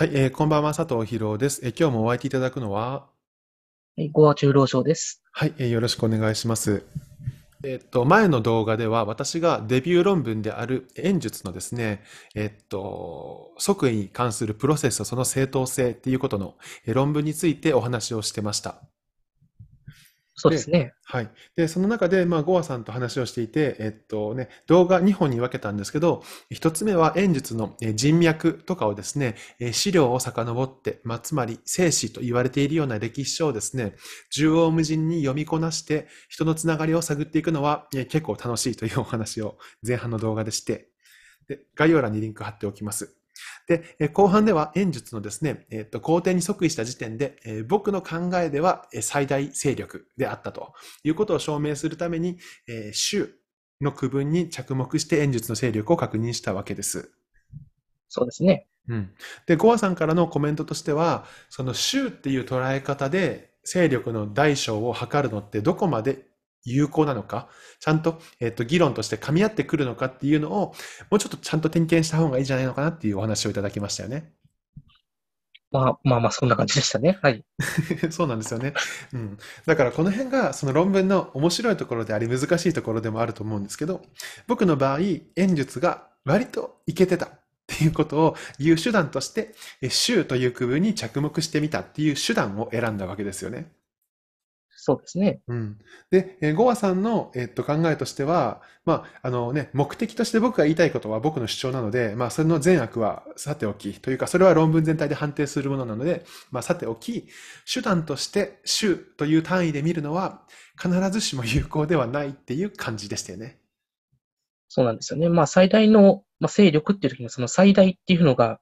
はい、えー、こんばんは、佐藤博です。えー、今日もお会いいただくのは、えごは中老症です。はい、えー、よろしくお願いします。えっと、前の動画では私がデビュー論文である演術のですね、えっと、即位に関するプロセスとその正当性っていうことの論文についてお話をしてました。そうですね。はい。で、その中で、まあ、ゴアさんと話をしていて、えっとね、動画2本に分けたんですけど、1つ目は演術の人脈とかをですね、資料を遡って、まあ、つまり生死と言われているような歴史書をですね、縦横無尽に読みこなして、人のつながりを探っていくのは結構楽しいというお話を前半の動画でして、で概要欄にリンク貼っておきます。で、後半では演術のですね、えっ、ー、と、皇帝に即位した時点で、えー、僕の考えでは最大勢力であったということを証明するために、えー、州の区分に着目して演術の勢力を確認したわけです。そうですね。うん。で、ゴアさんからのコメントとしては、その州っていう捉え方で勢力の大小を測るのってどこまで有効なのか、ちゃんと、えっ、と、議論として噛み合ってくるのかっていうのを、もうちょっとちゃんと点検した方がいいんじゃないのかなっていうお話をいただきましたよね。まあまあまあ、そんな感じでしたね。はい。そうなんですよね。うん。だからこの辺が、その論文の面白いところであり、難しいところでもあると思うんですけど、僕の場合、演術が割といけてたっていうことを言う手段として、州という区分に着目してみたっていう手段を選んだわけですよね。そうですね。うん、で、えー、ゴアさんの、えー、っと考えとしては、まああのね、目的として僕が言いたいことは僕の主張なので、まあ、それの善悪はさておき、というか、それは論文全体で判定するものなので、まあ、さておき、手段として主という単位で見るのは、必ずしも有効ではないっていう感じでしたよね。そうなんですよね。まあ、最大の、まあ、勢力っていうきのその最大っていうのが、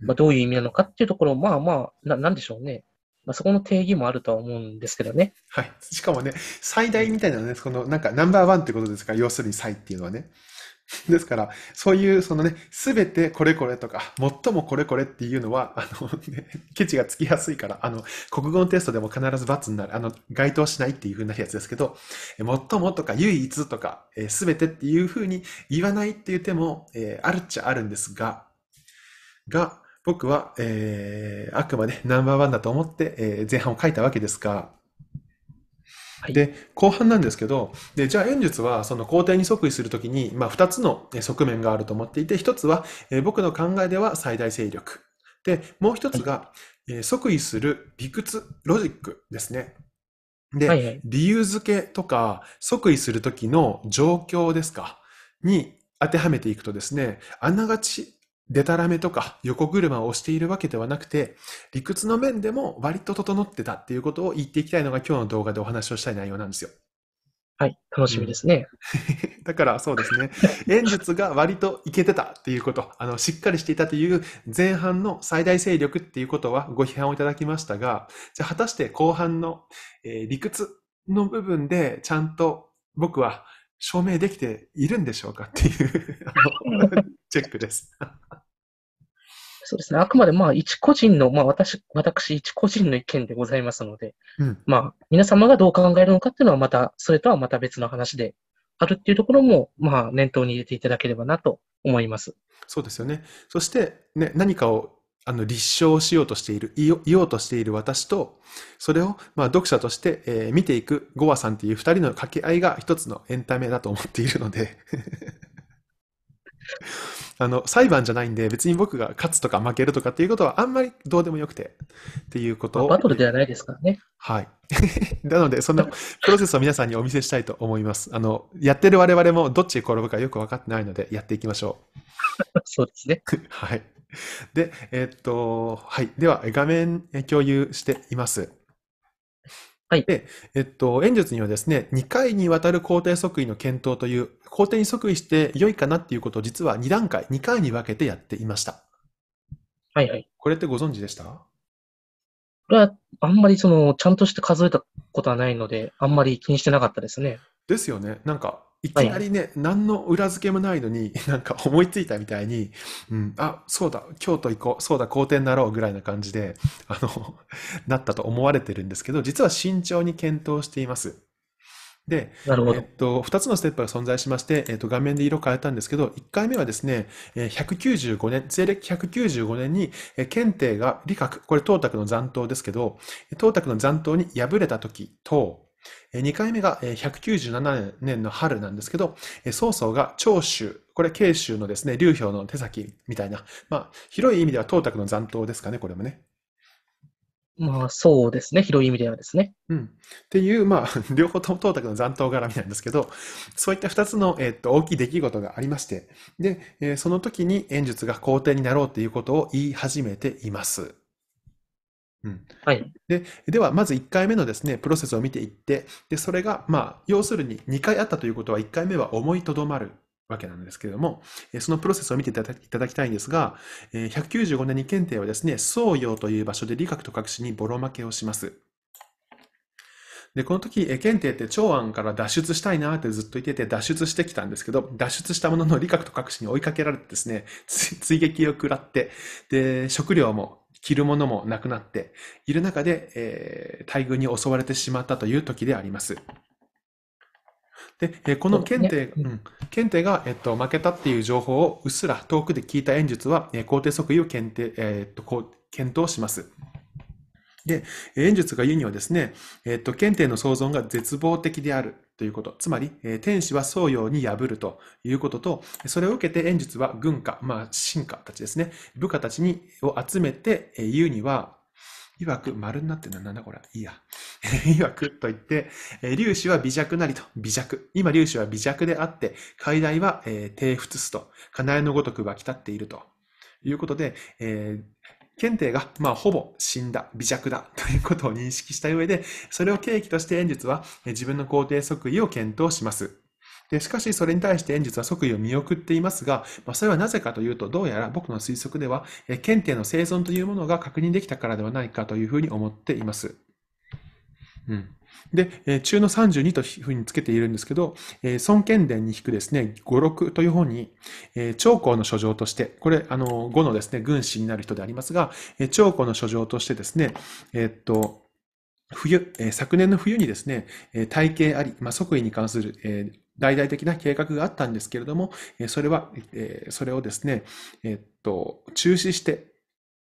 まあ、どういう意味なのかっていうところまあまあ、ななんでしょうね。まあ、そこの定義もあるとは思うんですけどね。はい。しかもね、最大みたいなね、このなんかナンバーワンってことですから、要するに最っていうのはね。ですから、そういう、そのね、すべてこれこれとか、最もこれこれっていうのは、あの、ね、ケチがつきやすいから、あの、国語のテストでも必ず罰になる、あの、該当しないっていう風なるやつですけど、最もとか唯一とか、す、え、べ、てっていう風に言わないっていう手も、えー、あるっちゃあるんですが、が、僕は、えー、あくまでナンバーワンだと思って、えー、前半を書いたわけですが、はい、で、後半なんですけど、で、じゃあ演術はその皇帝に即位するときに、まあつの側面があると思っていて、1つは、えー、僕の考えでは最大勢力。で、もう1つが、はい、えー、即位する理屈、ロジックですね。で、はいはい、理由付けとか、即位するときの状況ですか、に当てはめていくとですね、あながちデタラメとか横車を押しているわけではなくて、理屈の面でも割と整ってたっていうことを言っていきたいのが今日の動画でお話をしたい内容なんですよ。はい、楽しみですね。うん、だからそうですね。演術が割といけてたっていうこと、あの、しっかりしていたという前半の最大勢力っていうことはご批判をいただきましたが、じゃあ果たして後半の、えー、理屈の部分でちゃんと僕は証明できているんでしょうかっていう。チェックです。そうですね。あくまで、まあ、一個人の、まあ、私、私、一個人の意見でございますので、うん、まあ、皆様がどう考えるのかっていうのは、また、それとはまた別の話であるっていうところも、まあ、念頭に入れていただければなと思います。そうですよね。そして、ね、何かをあの立証しようとしている、言おうとしている私と、それをまあ読者として、えー、見ていくゴアさんっていう二人の掛け合いが一つのエンタメだと思っているのであの、裁判じゃないんで、別に僕が勝つとか負けるとかっていうことはあんまりどうでもよくて、っていうことを。バトルではないですからね。はい。なので、そのプロセスを皆さんにお見せしたいと思います。あの、やってる我々もどっちに転ぶかよく分かってないので、やっていきましょう。そうですね。はい。で、えー、っと、はい。では、画面共有しています。はい。で、えっと、演術にはですね、2回にわたる肯定即位の検討という、肯定に即位して良いかなっていうことを実は2段階、2回に分けてやっていました。はいはい。これってご存知でしたこれは、あんまりその、ちゃんとして数えたことはないので、あんまり気にしてなかったですね。ですよね。なんか、いきなりね、何の裏付けもないのに、なんか思いついたみたいに、うん、あ、そうだ、京都行こう、そうだ、皇帝になろうぐらいな感じで、あの、なったと思われてるんですけど、実は慎重に検討しています。で、えっと、二つのステップが存在しまして、えっと、画面で色変えたんですけど、一回目はですね、195年、西暦195年に、検定が理学、これ東卓の残党ですけど、東卓の残党に敗れた時と、2回目が197年の春なんですけど、曹操が長州、これ慶州のですね、劉氷の手先みたいな、まあ、広い意味では董卓の残党ですかね、これもね。まあ、そうですね、広い意味ではですね。うん、っていう、まあ、両方とも董卓の残党絡みなんですけど、そういった2つの、えー、っと大きい出来事がありまして、で、えー、その時に演術が皇帝になろうということを言い始めています。うん、はい、ででは、まず1回目のですねプロセスを見ていってでそれが、まあ、要するに2回あったということは1回目は思いとどまるわけなんですけれどもそのプロセスを見ていただきたいんですが195年に検定はですね宗陽という場所で理学と学士にボロ負けをします。で、この時、検定って長安から脱出したいなってずっと言ってて、脱出してきたんですけど、脱出したものの理学と隠しに追いかけられてですね、追撃を食らって、で、食料も着るものもなくなっている中で、えー、大群に襲われてしまったという時であります。で、えー、この検定、ね、うん、検定が、えっと、負けたっていう情報をうっすら遠くで聞いた演術は、えー、肯定即位を検定、えー、っとこう検討します。で、演術が言うにはですね、えっと、検定の創造が絶望的である。ということ。つまり、天使は創用に破るということと、それを受けて演術は軍家、まあ、臣下たちですね。部下たちに、を集めて、言うには、いわく、丸になってるのなんだこれ。いいや。い わくと言って、粒子は微弱なりと、微弱。今粒子は微弱であって、解題は、低仏すと、かなえのごとく湧き立っているということで、えー、検定が、まあ、ほぼ死んだ、微弱だ ということを認識した上で、それを契機として演術は自分の肯定即位を検討します。でしかし、それに対して演術は即位を見送っていますが、まあ、それはなぜかというと、どうやら僕の推測では、検定の生存というものが確認できたからではないかというふうに思っています。うん。で、中の32というふうにつけているんですけど、え孫権伝に引くですね、五六という本に、長江の書状として、これ、あの、五のですね、軍師になる人でありますが、長江の書状としてですね、えっと、冬、昨年の冬にですね、体系あり、まあ、即位に関する、えー、大々的な計画があったんですけれども、それは、それをですね、えっと、中止して、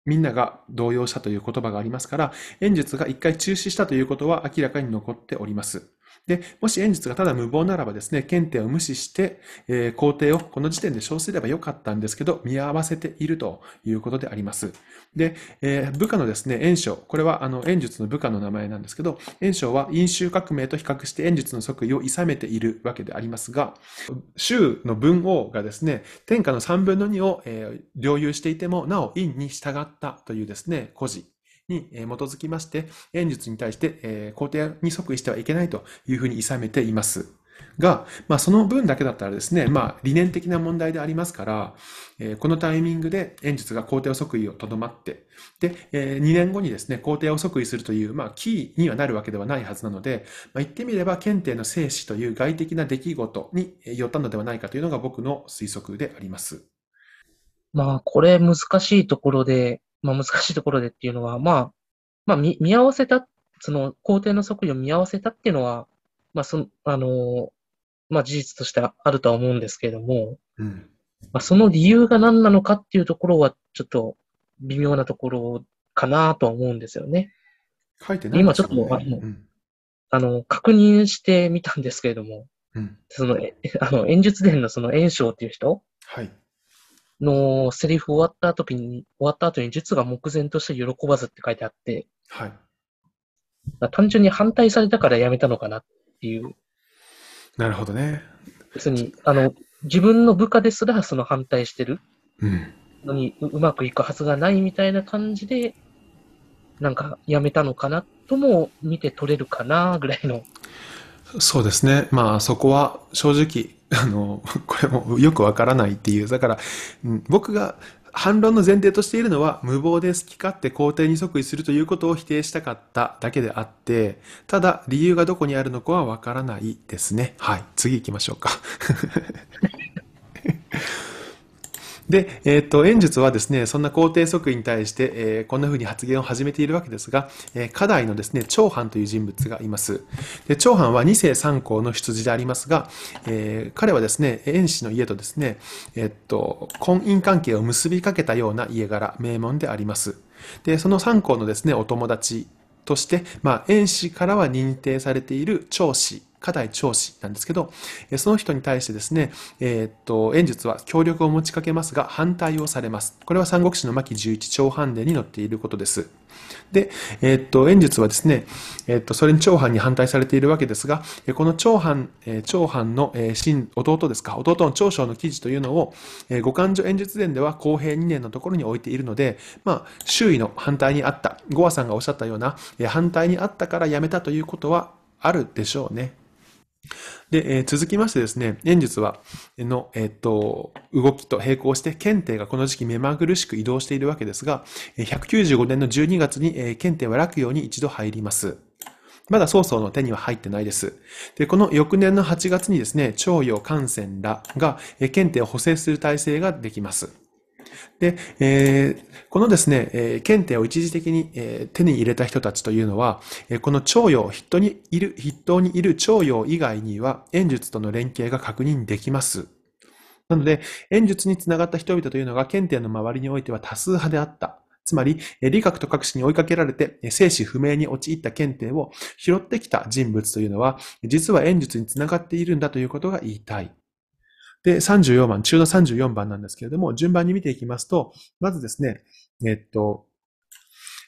みんなが動揺したという言葉がありますから、演術が一回中止したということは明らかに残っております。で、もし演術がただ無謀ならばですね、検定を無視して、えー、工程をこの時点で称すればよかったんですけど、見合わせているということであります。で、えー、部下のですね、演唱。これはあの、演術の部下の名前なんですけど、演唱は飲酒革命と比較して演術の即位を諌めているわけでありますが、州の文王がですね、天下の3分の2を、えー、領有していても、なお陰に従ったというですね、故事。に基づきまして、演術に対して、皇帝に即位してはいけないというふうに諌めています。が、まあ、その分だけだったらですね、まあ、理念的な問題でありますから、えー、このタイミングで演術が皇帝を即位をとどまって、で、えー、2年後にですね、皇帝を即位するという、まあ、キーにはなるわけではないはずなので、まあ、言ってみれば、検定の生死という外的な出来事によったのではないかというのが僕の推測であります。まあ、これ難しいところで、まあ難しいところでっていうのは、まあ、まあ見見合わせた、その工程の測量を見合わせたっていうのは、まあその、あの、まあ事実としてあるとは思うんですけれども、うん、まあその理由が何なのかっていうところはちょっと微妙なところかなとは思うんですよね。書いてない、ね、今ちょっとあの、うん、あの、確認してみたんですけれども、うん、その、あの、演術伝のその炎唱っていう人はい。のセリフ終わった後に、終わった後に術が目前として喜ばずって書いてあって、はい。単純に反対されたからやめたのかなっていう。なるほどね。別に、あの、自分の部下ですらその反対してるのにうまくいくはずがないみたいな感じで、なんかやめたのかなとも見て取れるかなぐらいの。そうですね。まあそこは正直あの、これもよくわからないっていう。だから、うん、僕が反論の前提としているのは、無謀で好き勝手皇帝に即位するということを否定したかっただけであって、ただ、理由がどこにあるのかはわからないですね。はい。次行きましょうか。で、えっ、ー、と、演術はですね、そんな皇帝即位に対して、えー、こんな風に発言を始めているわけですが、えー、課題のですね、長藩という人物がいます。で、長藩は二世三皇の羊でありますが、えー、彼はですね、演氏の家とですね、えっ、ー、と、婚姻関係を結びかけたような家柄、名門であります。で、その三皇のですね、お友達として、まあ、演氏からは認定されている長子課題長子なんですけど、その人に対してですね、えー、っと、演術は協力を持ちかけますが、反対をされます。これは三国志の巻11長藩伝に載っていることです。で、えー、っと、演術はですね、えー、っと、それに長藩に反対されているわけですが、この長藩、長藩の親、弟ですか、弟の長将の記事というのを、五感所演術伝では公平2年のところに置いているので、まあ、周囲の反対にあった、ゴアさんがおっしゃったような、反対にあったからやめたということはあるでしょうね。で、えー、続きましてですね、演術は、の、えっ、と、動きと並行して、検定がこの時期目まぐるしく移動しているわけですが、195年の12月に、えー、検定は楽うに一度入ります。まだ曹操の手には入ってないです。で、この翌年の8月にですね、徴用感染らが、検定を補正する体制ができます。で、えー、このですね、えー、検定を一時的に、えー、手に入れた人たちというのは、えー、この徴用、筆頭にいる、筆頭にいる徴用以外には、演術との連携が確認できます。なので、演術につながった人々というのが、検定の周りにおいては多数派であった。つまり、理学と各種に追いかけられて、生死不明に陥った検定を拾ってきた人物というのは、実は演術につながっているんだということが言いたい。で、34番、中の34番なんですけれども、順番に見ていきますと、まずですね、えっと、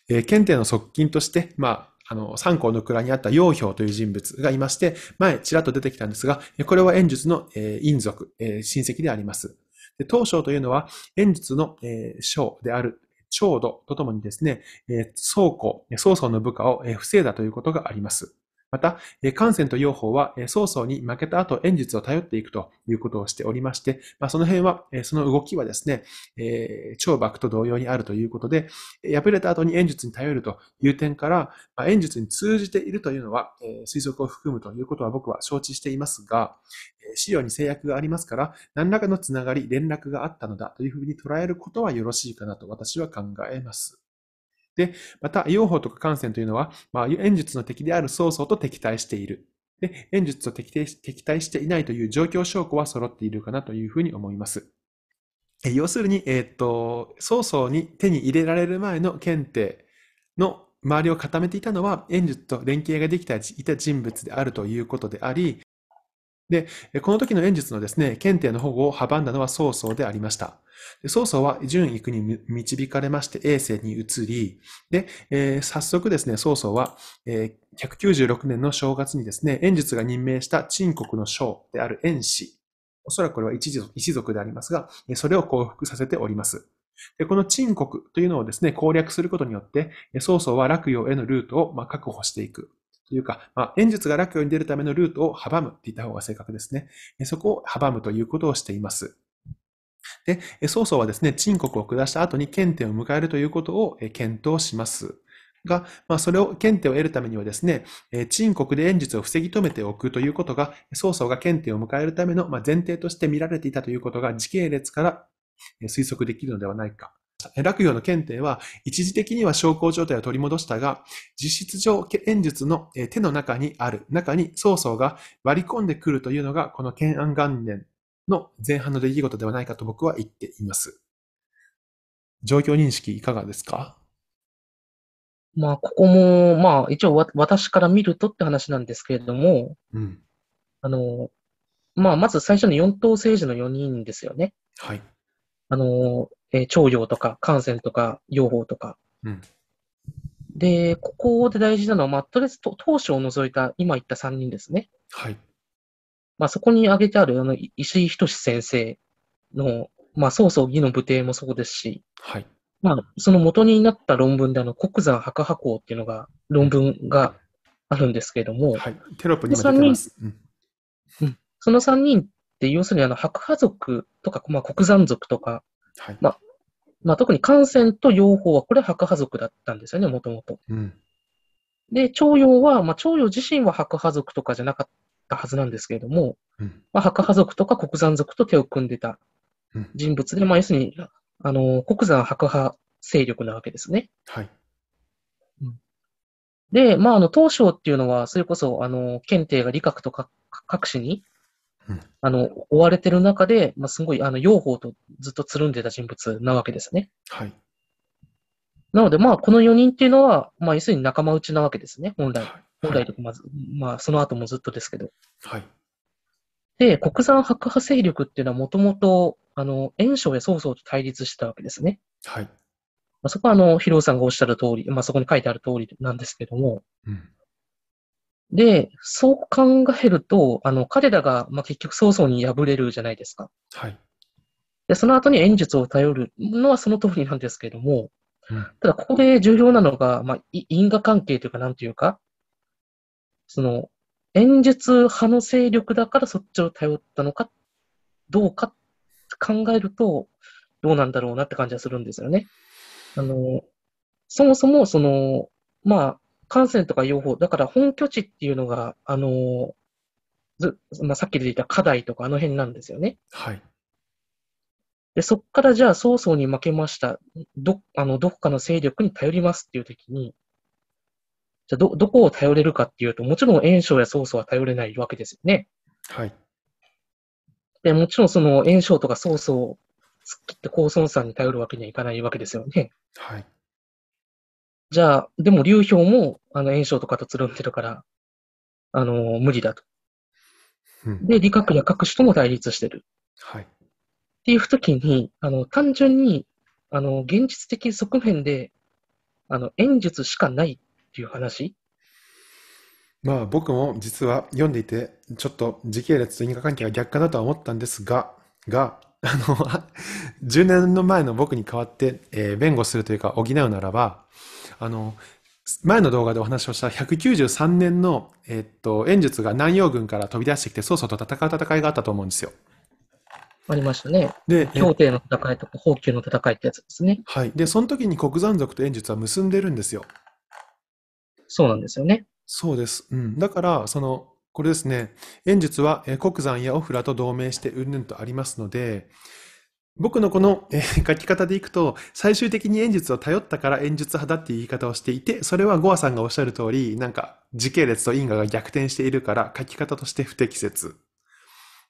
えー、検定の側近として、まあ、あの、三項の蔵にあった陽氷という人物がいまして、前、ちらっと出てきたんですが、これは演術の、えー、陰族、えー、親戚であります。で、初章というのは、演術の、えー、章である、長度とともにですね、えー、庫、曹操の部下を、えー、防いだということがあります。また、感染と用法は、曹操に負けた後、演術を頼っていくということをしておりまして、まあ、その辺は、その動きはですね、超幕と同様にあるということで、敗れた後に演術に頼るという点から、まあ、演術に通じているというのは、推測を含むということは僕は承知していますが、資料に制約がありますから、何らかのつながり、連絡があったのだというふうに捉えることはよろしいかなと私は考えます。で、また、用法とか感染というのは、まあ、演術の敵である曹操と敵対している。で、演術と敵対していないという状況証拠は揃っているかなというふうに思います。要するに、えっ、と、曹操に手に入れられる前の検定の周りを固めていたのは、演術と連携ができていた人物であるということであり、で、この時の演術のですね、検定の保護を阻んだのは曹操でありました。曹操は純育に導かれまして衛星に移り、で、えー、早速ですね、曹操は、えー、196年の正月にですね、演術が任命した陳国の将である演氏。おそらくこれは一族でありますが、それを降伏させております。でこの陳国というのをですね、攻略することによって、曹操は洛陽へのルートをま確保していく。というか、まあ、演術が楽教に出るためのルートを阻むって言った方が正確ですね。そこを阻むということをしています。で、曹操はですね、陳国を下した後に検定を迎えるということを検討します。が、まあ、それを、検定を得るためにはですね、陳国で演術を防ぎ止めておくということが、曹操が検定を迎えるための前提として見られていたということが時系列から推測できるのではないか落葉の検定は、一時的には昇降状態を取り戻したが、実質上、演術の手の中にある、中に曹操が割り込んでくるというのが、この建安元年の前半の出来事ではないかと僕は言っています。状況認識いかがですかまあ、ここも、まあ、一応わ、私から見るとって話なんですけれども、うん、あの、まあ、まず最初の四党政治の4人ですよね。はい。あの、えー、徴用とか、感染とか、養蜂とか。うん、で、ここで大事なのは、まあ、とりあえずと当初を除いた、今言った3人ですね。はい。まあ、そこに挙げてある、あの、石井仁先生の、まあ、曹操義の武帝もそうですし、はい。まあ、その元になった論文で、あの、国山白波公っていうのが、論文があるんですけれども、はい。テロップにも出てます。うん、うんその3人っ、要するにあの白派族とか、まあ、国山族とか、はい、まあまあ、特に漢泉と養蜂は、これは白派族だったんですよね、もともと。うん、で、徴用は、まあ、徴用自身は白派族とかじゃなかったはずなんですけれども、うん、まあ、白派族とか国山族と手を組んでた人物で、まあ、要するに、あの、国山白派勢力なわけですね。はい。で、まあ、あの、東証っていうのは、それこそ、あの、検定が理学とか、各種に、あの、追われてる中で、まあ、すごい、あの、養蜂とずっとつるんでた人物なわけですね。はい。なので、まあ、この4人っていうのは、まあ、要するに仲間内なわけですね、本来。本来とか、まず、まあ、その後もずっとですけど。はい。で、国産白派勢力っていうのは、もともと、あの、炎章や曹操と対立したわけですね。はい。まあ、そこは、あの、ヒロさんがおっしゃる通り、まあ、そこに書いてある通りなんですけども、うん、で、そう考えると、あの、彼らが、まあ、結局早々に敗れるじゃないですか。はい。で、その後に演術を頼るのはその通りなんですけれども、うん、ただここで重要なのが、まあ、因果関係というか、なんというか、その、演術派の勢力だからそっちを頼ったのか、どうか考えると、どうなんだろうなって感じはするんですよね。あの、そもそも、その、まあ、感染とか予報、だから本拠地っていうのが、あのずまあ、さっき出ていた課題とかあの辺なんですよね。はい。で、そこからじゃあ、曹操に負けました。ど、あの、どこかの勢力に頼りますっていうときに、じゃあ、ど、どこを頼れるかっていうと、もちろん炎章や曹操は頼れないわけですよね。はい。で、もちろんその炎章とか曹操を突っ切って高孫さんに頼るわけにはいかないわけですよね。はい。じゃあ、でも流氷も、あの、炎症とかとつるんでるから、あのー、無理だと。うん、で、理学や各種とも対立してる。はい。っていうときに、あの、単純に、あの、現実的側面で、あの、演術しかないっていう話。まあ、僕も実は読んでいて、ちょっと時系列と因果関係が逆かなとは思ったんですが、が、あの、10 年の前の僕に代わって、えー、弁護するというか補うならば、あの、前の動画でお話をした193年の、えっと、演術が南洋軍から飛び出してきて、曹操と戦う戦いがあったと思うんですよ。ありましたね。で、協定の戦いとか、宝球の戦いってやつですね。はい。で、その時に国山族と演術は結んでるんですよ。そうなんですよね。そうです。うん。だから、その、これですね、演術は国山やオフラと同盟してうんぬんとありますので、僕のこの、えー、書き方でいくと、最終的に演術を頼ったから演術派だっていう言い方をしていて、それはゴアさんがおっしゃる通り、なんか時系列と因果が逆転しているから書き方として不適切。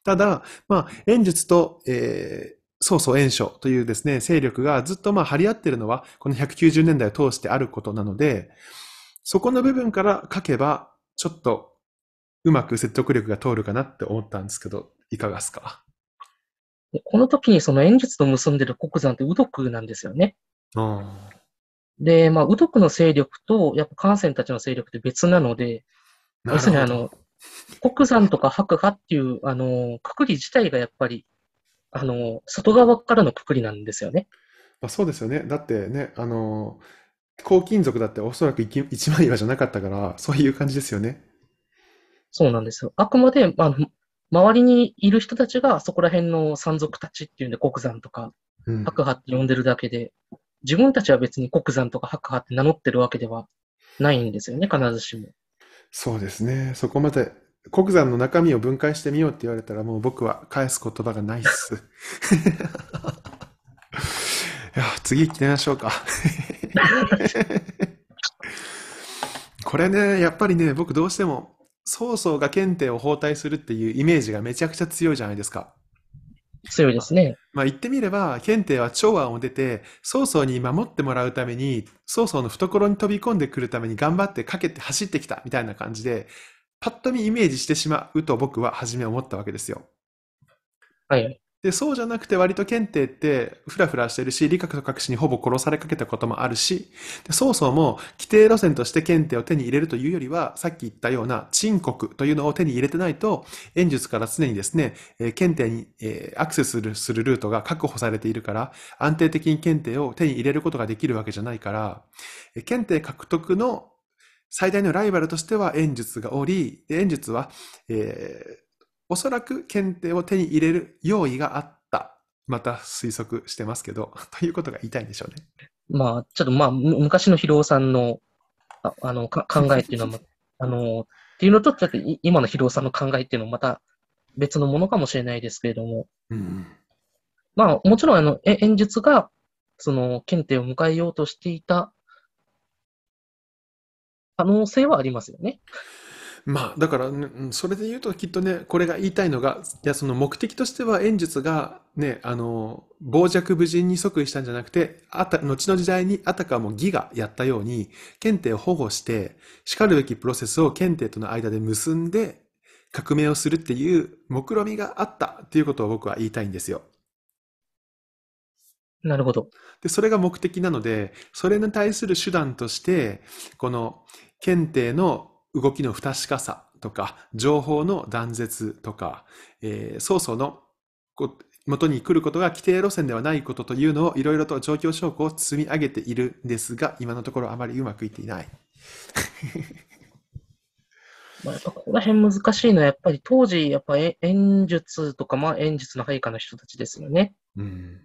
ただ、まあ、演術と、えー、曹操炎症というですね、勢力がずっとまあ張り合ってるのは、この190年代を通してあることなので、そこの部分から書けば、ちょっとうまく説得力が通るかなって思ったんですけど、いかがですかこの時にその演術と結んでる国山って右徳なんですよね。で、まあ、右の勢力と、やっぱ関戦たちの勢力って別なので、要するにあの、国山とか白派っていう、あの、くくり自体がやっぱり、あの、外側からのくくりなんですよね。まあ、そうですよね。だってね、あの、黄金属だっておそらく一枚岩じゃなかったから、そういう感じですよね。そうなんですよ。あくまで、まあ、周りにいる人たちがそこら辺の山賊たちっていうんで国山とか白波って呼んでるだけで、自分たちは別に国山とか白波って名乗ってるわけではないんですよね、必ずしも。そうですね。そこまで国山の中身を分解してみようって言われたらもう僕は返す言葉がないっす。いや、次行ってみましょうか。これね、やっぱりね、僕どうしても曹操が検定を包帯するっていうイメージがめちゃくちゃ強いじゃないですか。強いですね。まあ言ってみれば、検定は長安を出て、曹操に守ってもらうために、曹操の懐に飛び込んでくるために頑張ってかけて走ってきたみたいな感じで、パッと見イメージしてしまうと僕は初め思ったわけですよ。はい。で、そうじゃなくて割と検定ってフラフラしてるし、理学と隠しにほぼ殺されかけたこともあるし、でそもそも規定路線として検定を手に入れるというよりは、さっき言ったような沈国というのを手に入れてないと、演術から常にですね、えー、検定に、えー、アクセスするするルートが確保されているから、安定的に検定を手に入れることができるわけじゃないから、えー、検定獲得の最大のライバルとしては演術がおり、演術は、えー、おそらく検定を手に入れる用意があった。また推測してますけど、ということが言いたいんでしょうね。まあ、ちょっとまあ、昔の広尾さんのああの考えっていうのは、あの、っていうのと、ちょっと今の広尾さんの考えっていうのはまた別のものかもしれないですけれども。うん、まあ、もちろんあの演術が、その、検定を迎えようとしていた可能性はありますよね。まあ、だから、それで言うときっとね、これが言いたいのが、いや、その目的としては、演術が、ね、あの、傍若無人に即位したんじゃなくて、あた、後の時代にあたかも義がやったように、検定を保護して、叱るべきプロセスを検定との間で結んで、革命をするっていう目論みがあったっていうことを僕は言いたいんですよ。なるほど。で、それが目的なので、それに対する手段として、この検定の動きの不確かさとか、情報の断絶とか、えー、曹操の元に来ることが規定路線ではないことというのをいろいろと状況証拠を積み上げているんですが、今のところあまりうまくいっていない。まあやっぱここら辺難しいのは、やっぱり当時、やっぱ演術とか、まあ、演術の配下の人たちですよね。うん、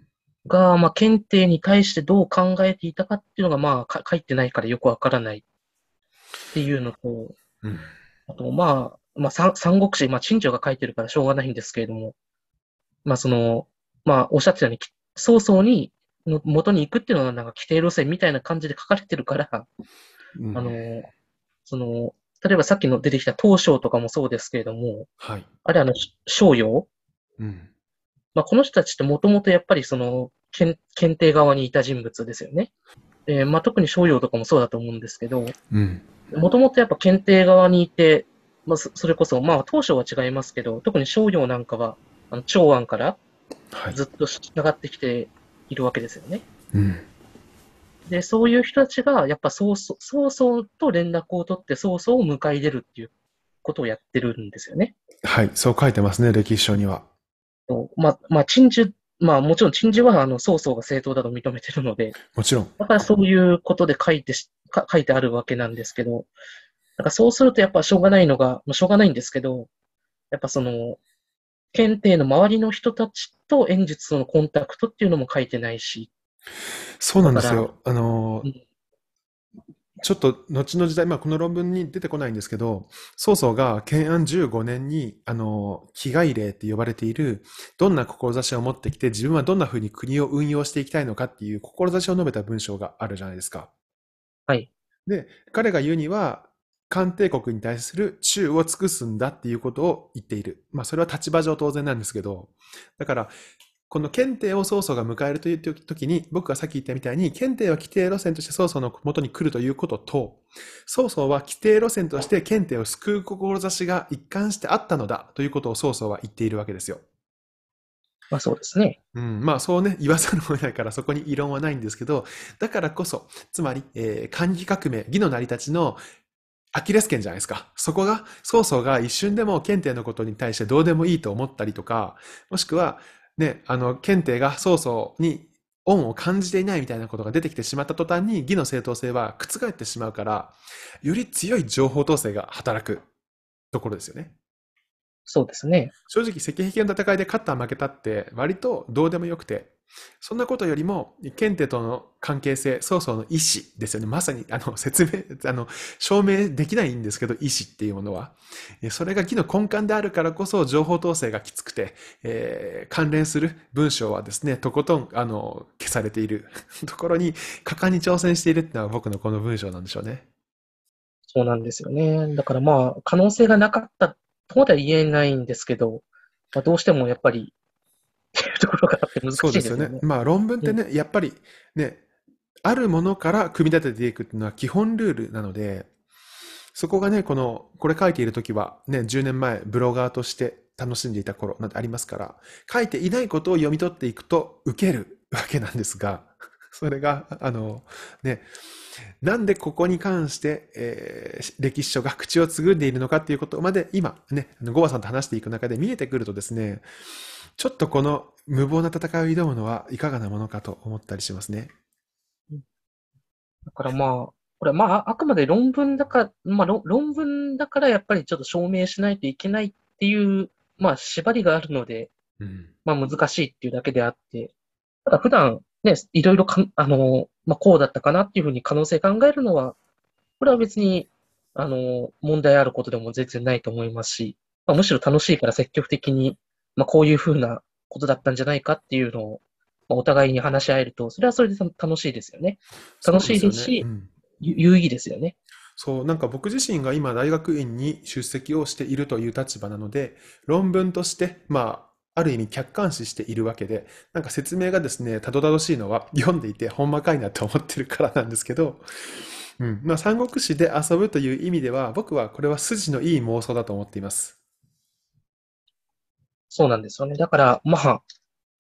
が、まあ、検定に対してどう考えていたかっていうのが、まあ、書いてないからよくわからないっていうのと、うん、あと、まあ、まあ、三国志、まあ、陳情が書いてるからしょうがないんですけれども、まあ、その、まあ、おっしゃってたように、早々に、の元に行くっていうのは、なんか、規定路線みたいな感じで書かれてるから、うん、あの、その、例えばさっきの出てきた東章とかもそうですけれども、はい、あれあの、商陽うん、まあ、この人たちってもともとやっぱりその検、検定側にいた人物ですよね。えー、まあ、特に商陽とかもそうだと思うんですけど、うん、もともとやっぱ検定側にいて、まあ、それこそ、まあ当初は違いますけど、特に商業なんかは、あの長安からずっと繋がってきているわけですよね。はい、うん、で、そういう人たちが、やっぱ曹操と連絡を取って曹操を迎え出るっていうことをやってるんですよね。はい、そう書いてますね、歴史書には。まあ、まあ、陳述、まあもちろん陳述はあの曹操が正当だと認めてるので、もちろん。だからそういうことで書いてし書いてあるわけなんですけど、なんかそうするとやっぱしょうがないのが、まあ、しょうがないんですけど、やっぱその、検定の周りの人たちと演術のコンタクトっていうのも書いてないし。そうなんですよ。あのうんちょっと後の時代、まあ、この論文に出てこないんですけど、曹操が懸案15年に、あの、気概令って呼ばれている、どんな志を持ってきて、自分はどんなふうに国を運用していきたいのかっていう志を述べた文章があるじゃないですか。はい。で、彼が言うには、漢帝国に対する忠を尽くすんだっていうことを言っている。まあ、それは立場上当然なんですけど、だから、この検定を曹操が迎えるという時に、僕がさっき言ったみたいに、検定は規定路線として曹操の元に来るということと、曹操は規定路線として検定を救う志が一貫してあったのだということを曹操は言っているわけですよ。まあそうですね。うん、まあそうね、言わざるを得ないからそこに異論はないんですけど、だからこそ、つまり、えー、管理革命、義の成り立ちのアキレス腱じゃないですか。そこが、曹操が一瞬でも検定のことに対してどうでもいいと思ったりとか、もしくは、ね、あの、検定が曹操に恩を感じていないみたいなことが出てきてしまった途端に、義の正当性は覆ってしまうから、より強い情報統制が働くところですよね。そうですね。正直、赤壁の戦いで勝った負けたって、割とどうでもよくて、そんなことよりも、検定との関係性、曹操の意思ですよね。まさに、あの、説明、あの、証明できないんですけど、意思っていうものは。それが義の根幹であるからこそ、情報統制がきつくて、えー、関連する文章はですね、とことん、あの、消されている ところに、果敢に挑戦しているっていうのは僕のこの文章なんでしょうね。そうなんですよね。だからまあ、可能性がなかったそうでは言えないんですけど、まあ、どうしてもやっぱり、っていうところがあって難しいですよね。よねまあ論文ってね、うん、やっぱりね、あるものから組み立てていくっていうのは基本ルールなので、そこがね、この、これ書いているときは、ね、10年前、ブロガーとして楽しんでいた頃なんてありますから、書いていないことを読み取っていくと受けるわけなんですが、それが、あの、ね、なんでここに関して、えー、歴史書が口をつぐんでいるのかっていうことまで、今、ね、ゴバさんと話していく中で見えてくるとですね、ちょっとこの無謀な戦いを挑むのはいかがなものかと思ったりしますね。だからまあ、これまあ、あくまで論文だから、まあ、論文だからやっぱりちょっと証明しないといけないっていう、まあ、縛りがあるので、うん、まあ難しいっていうだけであって、ただ普段、ね、いろいろか、あの、まあ、こうだったかなっていうふうに可能性考えるのは、これは別に、あの、問題あることでも全然ないと思いますし、まあ、むしろ楽しいから積極的に、まあ、こういうふうなことだったんじゃないかっていうのを、まあ、お互いに話し合えると、それはそれで楽しいですよね。楽しいですし、有意義ですよね。そう、なんか僕自身が今大学院に出席をしているという立場なので、論文として、まあ、ある意味客観視しているわけで、なんか説明がですね、たどたどしいのは読んでいてほんまかいなと思ってるからなんですけど、うん。まあ、三国志で遊ぶという意味では、僕はこれは筋のいい妄想だと思っています。そうなんですよね。だから、まあ、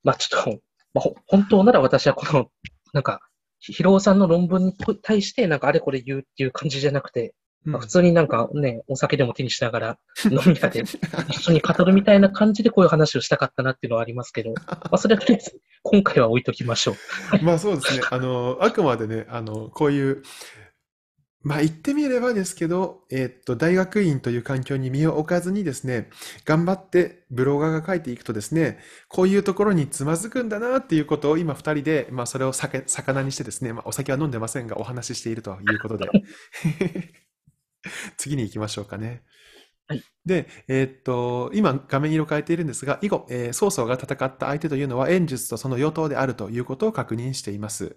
まあちょっと、まあ、本当なら私はこの、なんか、広尾さんの論文に対して、なんかあれこれ言うっていう感じじゃなくて、まあ、普通になんかね、お酒でも手にしながら、飲み屋で一緒に語るみたいな感じでこういう話をしたかったなっていうのはありますけど、まあ、それはとりあえず、今回は置いときましょう。まあそうですね。あの、あくまでね、あの、こういう、まあ言ってみればですけど、えー、っと、大学院という環境に身を置かずにですね、頑張ってブロガーが書いていくとですね、こういうところにつまずくんだなっていうことを今二人で、まあそれを魚にしてですね、まあお酒は飲んでませんがお話ししているということで。次に行きましょうかね。はい、で、えー、っと、今画面色変えているんですが、以後、えー、曹操が戦った相手というのは演術とその与党であるということを確認しています。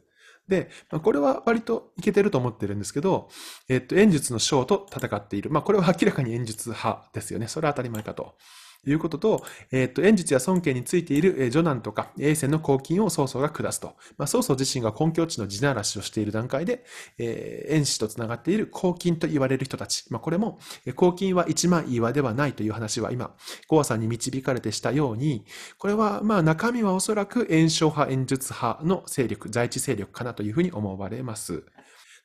で、まあ、これは割といけてると思ってるんですけど、えー、っと、演術の将と戦っている。まあ、これは明らかに演術派ですよね。それは当たり前かと。いうことと、えっ、ー、と、演術や尊敬についている、えー、ジョナンとか、衛世の公金を曹操が下すと。まあ、曹操自身が根拠地の地ならしをしている段階で、えー、演氏と繋がっている公金と言われる人たち。まあ、これも、公金は一枚岩ではないという話は今、ゴアさんに導かれてしたように、これは、まあ、中身はおそらく炎症派、演術派の勢力、在地勢力かなというふうに思われます。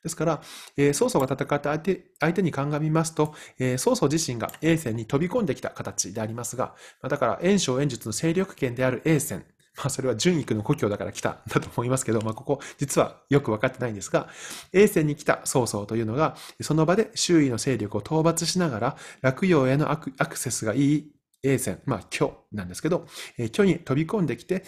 ですから、えー、曹操が戦った相手相手に鑑みますと、えー、曹操自身が永戦に飛び込んできた形でありますが、だから、炎章炎術の勢力圏である永戦、まあ、それは純育の故郷だから来たんだと思いますけど、まあ、ここ、実はよく分かってないんですが、永戦に来た曹操というのが、その場で周囲の勢力を討伐しながら、洛陽へのアクセスがいい永戦、まあ、虚なんですけど、虚に飛び込んできて、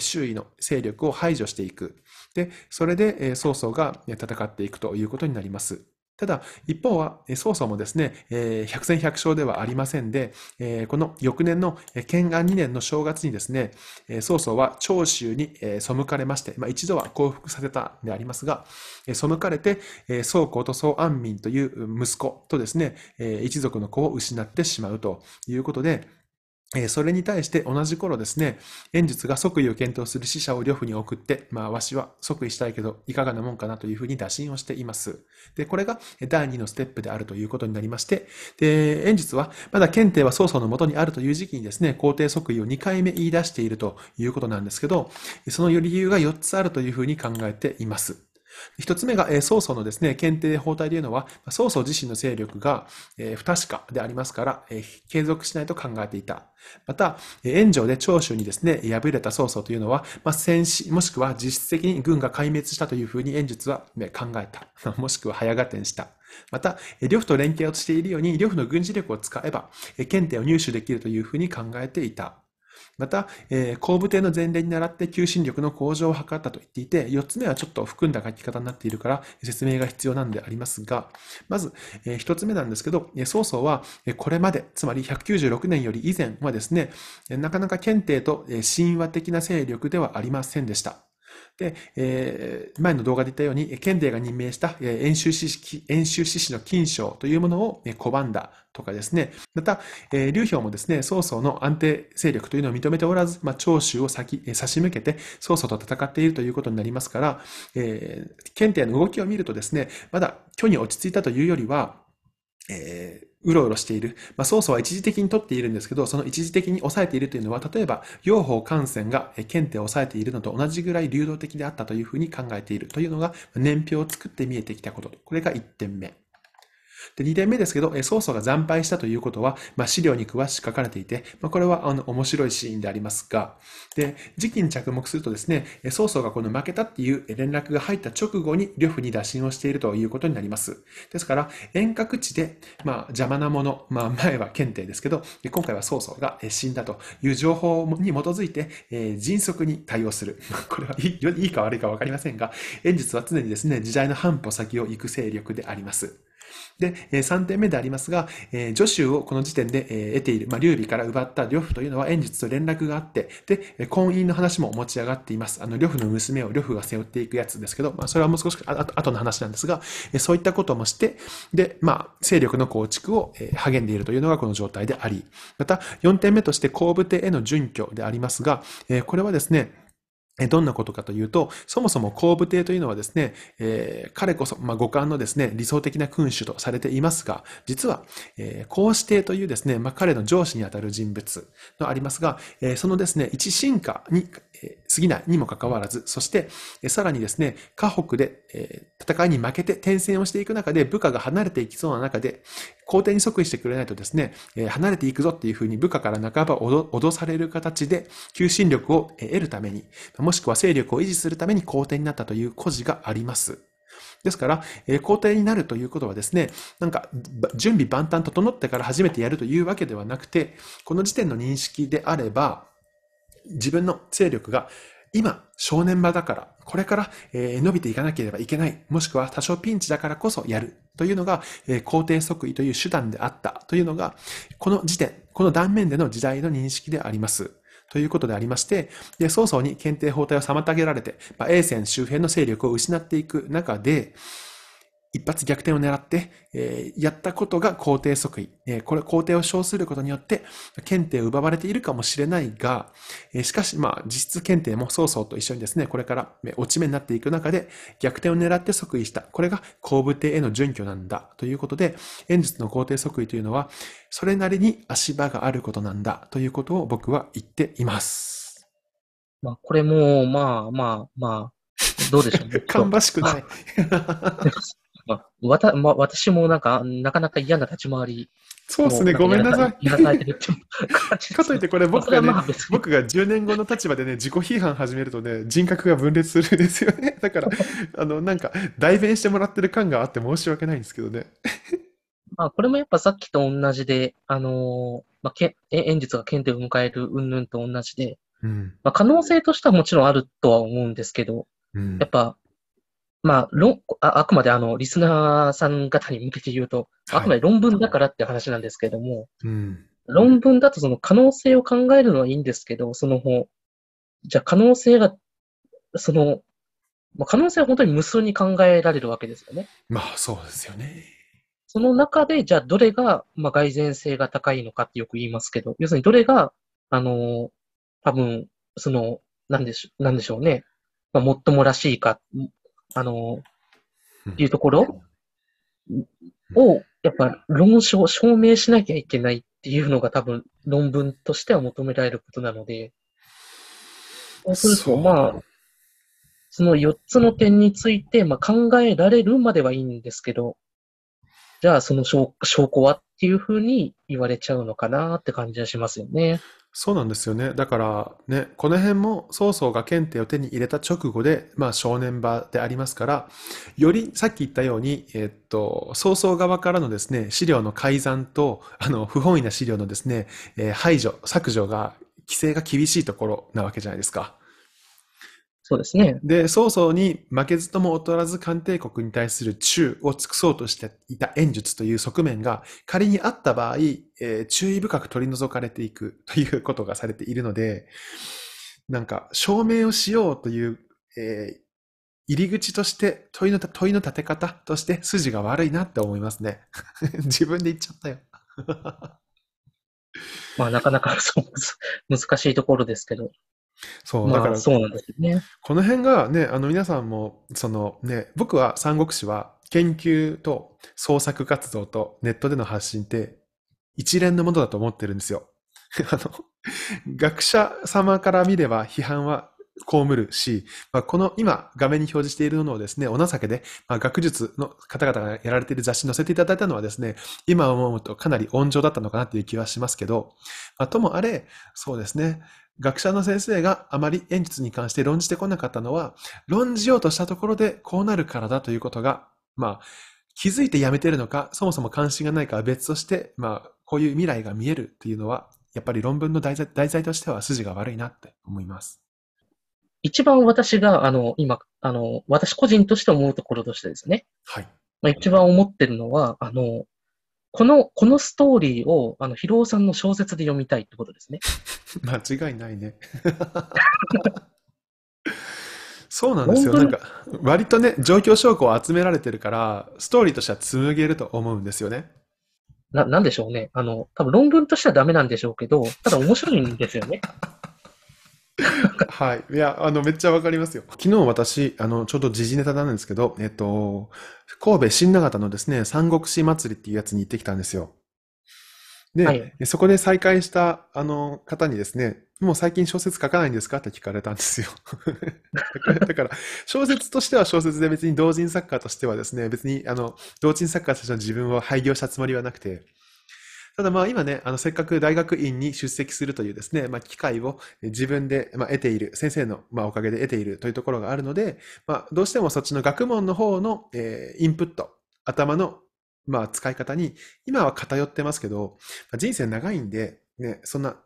周囲の勢力を排除していく。で、それで曹操が戦っていくということになります。ただ、一方は、曹操もですね、百戦百勝ではありませんで、この翌年の建安2年の正月にですね、曹操は長州に背かれまして、一度は降伏させたんでありますが、背かれて、曹公と曹安民という息子とですね、一族の子を失ってしまうということで、それに対して同じ頃ですね、演術が即位を検討する使者を呂布に送って、まあ、わしは即位したいけど、いかがなもんかなというふうに打診をしています。で、これが第2のステップであるということになりまして、で、演術は、まだ検定は曹操のもとにあるという時期にですね、皇帝即位を2回目言い出しているということなんですけど、その理由が4つあるというふうに考えています。一つ目が、曹操のですね、検定包帯というのは、曹操自身の勢力が、不確かでありますから、継続しないと考えていた。また、炎上援助で長州にですね、敗れた曹操というのは、まあ、戦死、もしくは実質的に軍が壊滅したというふうに演術は、考えた。もしくは早合点した。また、両夫と連携をしているように、両夫の軍事力を使えば、検定を入手できるというふうに考えていた。また、えー、後部底の前例に倣って求心力の向上を図ったと言っていて、4つ目はちょっと含んだ書き方になっているから説明が必要なんでありますが、まず、えー、1つ目なんですけど、曹操はこれまで、つまり196年より以前はですね、なかなか検定と神話的な勢力ではありませんでした。で、えー、前の動画で言ったように、県令が任命した、えー、演習指揮、演習指揮の金賞というものを、えー、拒んだとかですね。また、えー、劉氷もですね、曹操の安定勢力というのを認めておらず、まあ、長州を先、えー、差し向けて曹操と戦っているということになりますから、えー、検定の動きを見るとですね、まだ虚に落ち着いたというよりは、えー、うろうろしている。まあ、ソーは一時的に取っているんですけど、その一時的に抑えているというのは、例えば、用法感染が検定を抑えているのと同じぐらい流動的であったというふうに考えているというのが、年表を作って見えてきたこと。これが1点目。で、2点目ですけど、曹操が惨敗したということは、まあ、資料に詳しく書かれていて、まあ、これはあの面白いシーンでありますが、で、時期に着目するとですね、曹操がこの負けたっていう連絡が入った直後に呂布に打診をしているということになります。ですから、遠隔地で、まあ、邪魔なもの、まあ、前は検定ですけど、今回は曹操が死んだという情報に基づいて、えー、迅速に対応する。これはいいか悪いか分かりませんが、演術は常にですね、時代の半歩先を行く勢力であります。で、3点目でありますが、助手をこの時点で得ている、まあ、劉備から奪った呂布というのは、演術と連絡があって、で、婚姻の話も持ち上がっています。あの、呂布の娘を呂布が背負っていくやつですけど、まあ、それはもう少し後の話なんですが、そういったこともして、で、まあ、勢力の構築を励んでいるというのがこの状態であり、また、4点目として、後部帝への準拠でありますが、これはですね、どんなことかというと、そもそも後部帝というのはですね、えー、彼こそ、まあ、五感のですね、理想的な君主とされていますが、実は、えー、孔子帝というですね、まあ、彼の上司にあたる人物のありますが、えー、そのですね、一進化に、えー、過ぎないにもかかわらず、そして、えー、さらにですね、河北で、えー、戦いに負けて転戦をしていく中で部下が離れていきそうな中で、皇帝に即位してくれないとですね、え離れていくぞっていうふうに部下から半ば脅される形で、求心力を得るために、もしくは勢力を維持するために皇帝になったという故事があります。ですから、え皇帝になるということはですね、なんか、準備万端整ってから初めてやるというわけではなくて、この時点の認識であれば、自分の勢力が今、正念場だから、これから、え伸びていかなければいけない、もしくは多少ピンチだからこそやるというのが、え肯定即位という手段であったというのが、この時点、この断面での時代の認識であります。ということでありまして、で、早々に検定法体を妨げられて、まあ、A 線周辺の勢力を失っていく中で、一発逆転を狙って、えー、やったことが皇帝即位。えー、これ、皇帝を称することによって、検定を奪われているかもしれないが、えー、しかし、まあ、実質検定も曹操と一緒にですね、これから、え落ち目になっていく中で、逆転を狙って即位した。これが皇武帝への準拠なんだ。ということで、演術の皇帝即位というのは、それなりに足場があることなんだ。ということを僕は言っています。まあ、これも、まあまあまあ、どうでしょうね。かんばしくない。まあ、わたまあ、私もなんか、なかなか嫌な立ち回り。そうですね、ごめんなさい。てかといって これ僕が、ね、僕が10年後の立場でね、自己批判始めるとね、人格が分裂するんですよね。だから、あの、なんか、代弁してもらってる感があって申し訳ないんですけどね。まあ、これもやっぱさっきと同じで、あのー、まあ、け演術が検定を迎える云々と同じで、うんまあ、可能性としてはもちろんあるとは思うんですけど、うん、やっぱまあ、論ああくまであのリスナーさん方に向けて言うと、あくまで論文だからって話なんですけども、はいうん、論文だとその可能性を考えるのはいいんですけど、その方、じゃあ可能性が、その、まあ、可能性は本当に無数に考えられるわけですよね。まあ、そうですよね。その中で、じゃあどれが、まあ、蓋然性が高いのかってよく言いますけど、要するにどれが、あのー、多分、その、なんでしょなんでしょうね。まあ、もっともらしいか、あの、っていうところを、やっぱ論証、証明しなきゃいけないっていうのが多分論文としては求められることなので、そうすると、まあ、その4つの点について、まあ、考えられるまではいいんですけど、じゃあその証証拠はっていうふうに言われちゃうのかなって感じはしますよね。そうなんですよね。だからね、この辺も曹操が検定を手に入れた直後で、まあ正念場でありますから、よりさっき言ったように、えー、っと、曹操側からのですね、資料の改ざんと、あの、不本意な資料のですね、えー、排除、削除が、規制が厳しいところなわけじゃないですか。そうですね。で、曹操に負けずとも劣らず鑑定国に対する忠を尽くそうとしていた演術という側面が仮にあった場合、えー、注意深く取り除かれていくということがされているので、なんか証明をしようという、えー、入り口として問いの問いの立て方として筋が悪いなって思いますね。自分で言っちゃったよ まあなかなかそう難しいところですけど。そう、だから、そうなんですね。この辺がね、あの皆さんも、そのね、僕は三国志は研究と創作活動とネットでの発信って一連のものだと思ってるんですよ。あの、学者様から見れば批判は被るし、まあ、この今画面に表示しているのをですね、お情けで、まあ、学術の方々がやられている雑誌に載せていただいたのはですね、今思うとかなり温情だったのかなという気はしますけど、まあ、ともあれ、そうですね、学者の先生があまり演術に関して論じてこなかったのは、論じようとしたところでこうなるからだということが、まあ、気づいてやめてるのか、そもそも関心がないかは別として、まあ、こういう未来が見えるっていうのは、やっぱり論文の題材題材としては筋が悪いなって思います。一番私が、あの、今、あの、私個人として思うところとしてですね。はい。まあ、一番思ってるのは、あの、この、このストーリーを、あの、広尾さんの小説で読みたいってことですね。間違いないね。そうなんですよ。なんか、割とね、状況証拠を集められてるから、ストーリーとしては紡げると思うんですよね。な、なんでしょうね。あの、多分論文としてはダメなんでしょうけど、ただ面白いんですよね。はい。いや、あの、めっちゃわかりますよ。昨日私、あの、ちょうど時事ネタなんですけど、えっと、神戸新長田のですね、三国志祭りっていうやつに行ってきたんですよ。で、はい、そこで再会した、あの、方にですね、もう最近小説書かないんですかって聞かれたんですよ だから、小説としては小説で別に同人作家としてはですね、別に、あの、同人作家としての自分を廃業したつもりはなくて、ただまあ今ね、あのせっかく大学院に出席するというですね、まあ、機会を自分で、まあ、得ている、先生の、まあ、おかげで得ているというところがあるので、まあ、どうしてもそっちの学問の方の、えインプット、頭の、まあ、使い方に今は偏ってますけど、まあ、人生長いんで、ね、そんな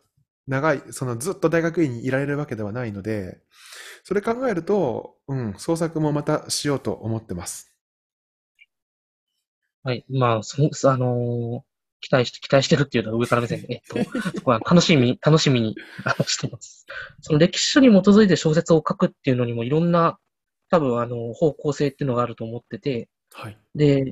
長い、そのずっと大学院にいられるわけではないので、それ考えると、うん、創作もまたしようと思ってます。はい、まあ、そあのー、期待して、期待してるっていうのは上から目線で、えっと、そこは楽しみ楽しみにしてます。その歴史書に基づいて小説を書くっていうのにもいろんな、多分あの、方向性っていうのがあると思ってて、はい。で、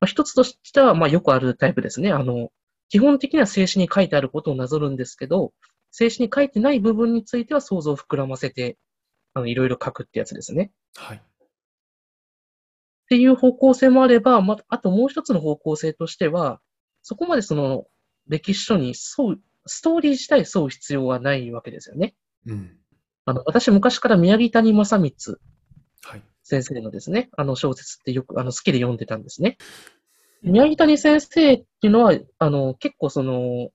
まあ、一つとしては、まあよくあるタイプですね。あの、基本的には静止に書いてあることをなぞるんですけど、静止に書いてない部分については想像を膨らませて、あの、いろいろ書くってやつですね。はい。っていう方向性もあれば、まあ、あともう一つの方向性としては、そこまでその歴史書に沿う、ストーリー自体沿う必要はないわけですよね。うん、あの私、昔から宮城谷正光先生のですね、はい、あの小説ってよくあの好きで読んでたんですね。宮城谷先生っていうのは、あの結構その、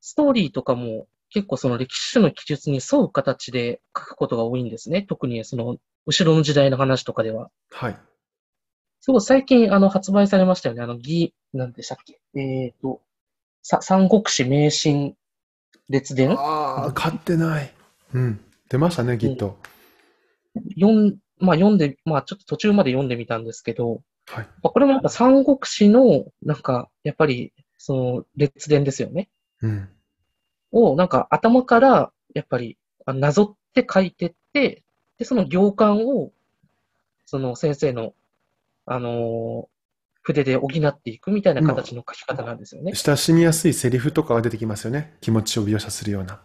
ストーリーとかも結構その歴史書の記述に沿う形で書くことが多いんですね。特にその後ろの時代の話とかでは。はい。すごい最近、あの、発売されましたよね。あの、ギ、なんでしたっけえっ、ー、と、さ、三国志名神列伝ああ、買ってない。うん。出ましたね、きっと。読ん、まあ読んで、まあちょっと途中まで読んでみたんですけど、はい。まあ、これも三国志の、なんか、やっぱり、その、列伝ですよね。うん。を、なんか頭から、やっぱり、なぞって書いてって、で、その行間を、その先生のあの筆で補っていくみたいな形の書き方なんですよね。親しみやすいセリフとかが出てきますよね。気持ちを描写するような。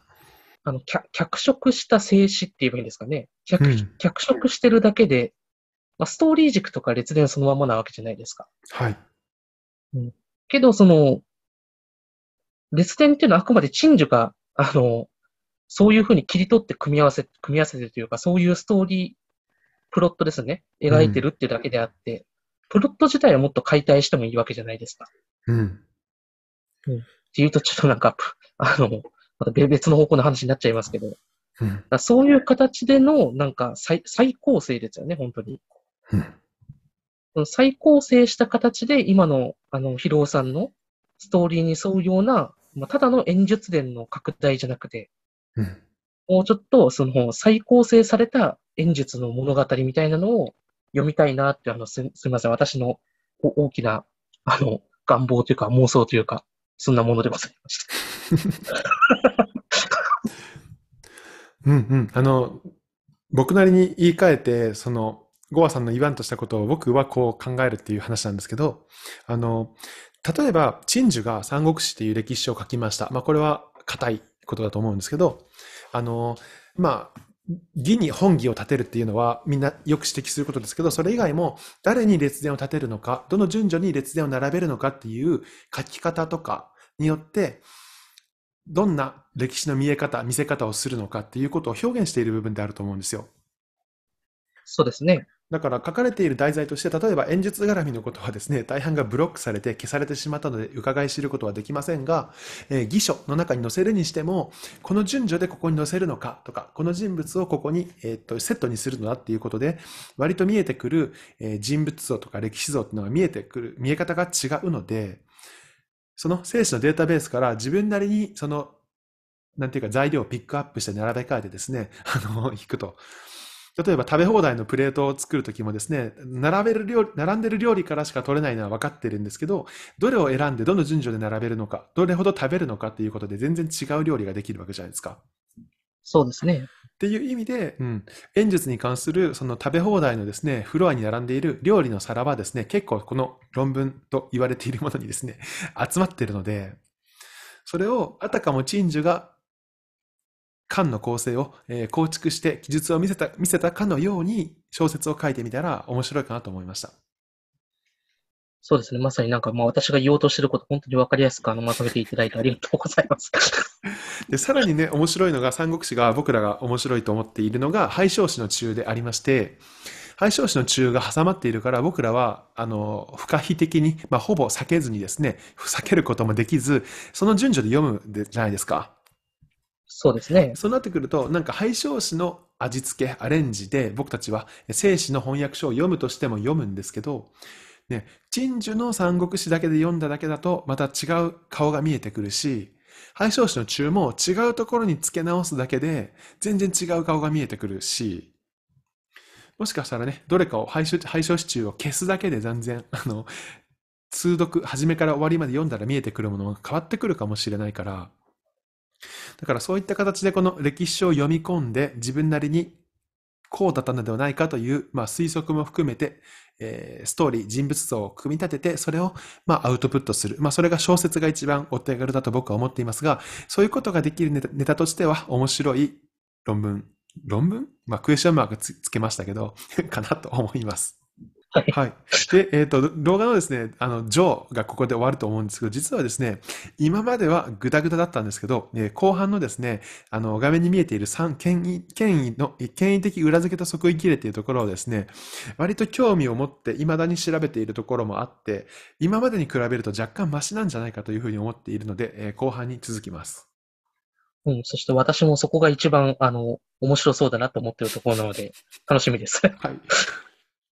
あの、脚色した静止って言えばいいんですかね。脚うん、脚色してるだけで、まあ、ストーリー軸とか列伝そのままなわけじゃないですか。はい。うん、けど、その、列伝っていうのはあくまで陳述が、あの、そういうふうに切り取って組み合わせ、組み合わせてというか、そういうストーリー、プロットですね。描いてるってだけであって、うん、プロット自体はもっと解体してもいいわけじゃないですか。うん。うん。って言うと、ちょっとなんか、あの、また別の方向の話になっちゃいますけど、うん、そういう形での、なんか再、再構成ですよね、本当に。うん、再構成した形で、今の、あの、ヒロさんのストーリーに沿うような、まあ、ただの演術伝の拡大じゃなくて、うん、もうちょっと、その、再構成された演術の物語みたいなのを読みたいなって、あの、す、すみません。私の大きな、あの、願望というか妄想というか、そんなものでございました。うんうん。あの、僕なりに言い換えて、その、ゴアさんの言わんとしたことを僕はこう考えるっていう話なんですけど、あの、例えば、陳寿が三国志っていう歴史を書きました。まあ、これは硬いことだと思うんですけど、あの、まあ、義に本義を立てるっていうのはみんなよく指摘することですけど、それ以外も誰に列伝を立てるのか、どの順序に列伝を並べるのかっていう書き方とかによって、どんな歴史の見え方、見せ方をするのかっていうことを表現している部分であると思うんですよ。そうですね。だから書かれている題材として、例えば演術絡みのことはですね、大半がブロックされて消されてしまったので伺い知ることはできませんが、えー、偽書の中に載せるにしても、この順序でここに載せるのかとか、この人物をここに、えー、っとセットにするのだっていうことで、割と見えてくる、えー、人物像とか歴史像っていうのが見えてくる、見え方が違うので、その精子のデータベースから自分なりにその、なんていうか材料をピックアップして並べ替えてですね、あの、引くと。例えば食べ放題のプレートを作るときもですね、並べる料理、並んでる料理からしか取れないのは分かってるんですけど、どれを選んでどの順序で並べるのか、どれほど食べるのかっていうことで全然違う料理ができるわけじゃないですか。そうですね。っていう意味で、うん、演術に関するその食べ放題のですね、フロアに並んでいる料理の皿はですね、結構この論文と言われているものにですね、集まっているので、それをあたかも鎮守が漢の構成を、えー、構築して記述を見せた見せたかのように小説を書いてみたら面白いかなと思いました。そうですね。まさになんか、まあ私が言おうとしてること、本当にわかりやすくあのまとめていただいてありがとうございます。で、さらにね、面白いのが、三国志が僕らが面白いと思っているのが、廃将士の中でありまして、廃将士の中が挟まっているから、僕らは、あの、不可避的に、まあほぼ避けずにですね、避けることもできず、その順序で読むじゃないですか。そうですね。そうなってくると、なんか配唱詞の味付け、アレンジで、僕たちは聖詩の翻訳書を読むとしても読むんですけど、ね、陳樹の三国志だけで読んだだけだと、また違う顔が見えてくるし、配唱詞の中も違うところに付け直すだけで、全然違う顔が見えてくるし、もしかしたらね、どれかを配唱配唱詞中を消すだけで全然、あの、通読、初めから終わりまで読んだら見えてくるものが変わってくるかもしれないから、だからそういった形でこの歴史書を読み込んで自分なりにこうだったのではないかという、まあ、推測も含めて、えー、ストーリー、人物像を組み立てて、それを、まあ、アウトプットする。まあ、それが小説が一番お手軽だと僕は思っていますが、そういうことができるネタネタとしては面白い論文、論文まあ、クエスチョンマークつけましたけど かなと思います。はい。で、えっ、ー、と、動画のですね、あの、ジョーがここで終わると思うんですけど、実はですね、今まではグダグダだったんですけど、えー、後半のですね、あの、画面に見えている3、権威、権威の、権威的裏付けと即位切れというところをですね、割と興味を持って未だに調べているところもあって、今までに比べると若干マシなんじゃないかというふうに思っているので、えー、後半に続きます。うん、そして私もそこが一番、あの、面白そうだなと思っているところなので、楽しみです。はい。